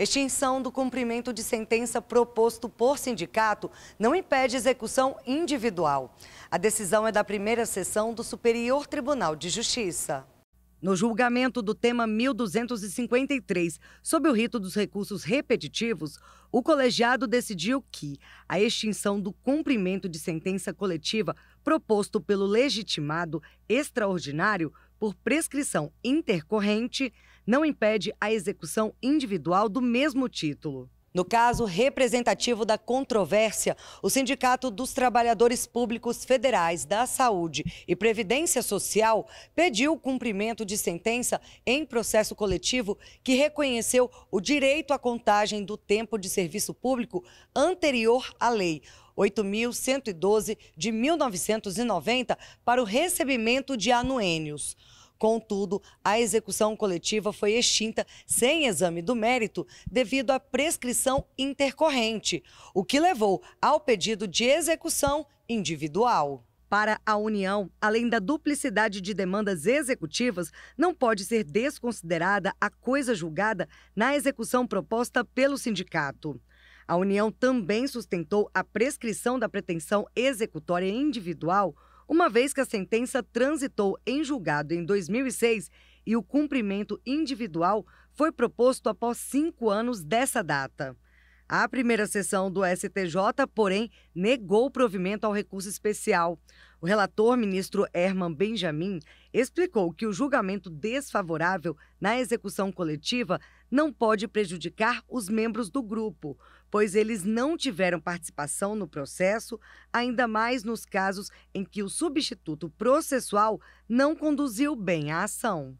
Extinção do cumprimento de sentença proposto por sindicato não impede execução individual. A decisão é da primeira sessão do Superior Tribunal de Justiça. No julgamento do tema 1253, sob o rito dos recursos repetitivos, o colegiado decidiu que a extinção do cumprimento de sentença coletiva proposto pelo legitimado extraordinário por prescrição intercorrente não impede a execução individual do mesmo título. No caso representativo da controvérsia, o Sindicato dos Trabalhadores Públicos Federais da Saúde e Previdência Social pediu o cumprimento de sentença em processo coletivo que reconheceu o direito à contagem do tempo de serviço público anterior à lei. 8.112 de 1990 para o recebimento de anuênios. Contudo, a execução coletiva foi extinta sem exame do mérito devido à prescrição intercorrente, o que levou ao pedido de execução individual. Para a União, além da duplicidade de demandas executivas, não pode ser desconsiderada a coisa julgada na execução proposta pelo sindicato. A União também sustentou a prescrição da pretensão executória individual uma vez que a sentença transitou em julgado em 2006 e o cumprimento individual foi proposto após cinco anos dessa data. A primeira sessão do STJ, porém, negou provimento ao recurso especial. O relator, ministro Herman Benjamin, explicou que o julgamento desfavorável na execução coletiva não pode prejudicar os membros do grupo, pois eles não tiveram participação no processo, ainda mais nos casos em que o substituto processual não conduziu bem a ação.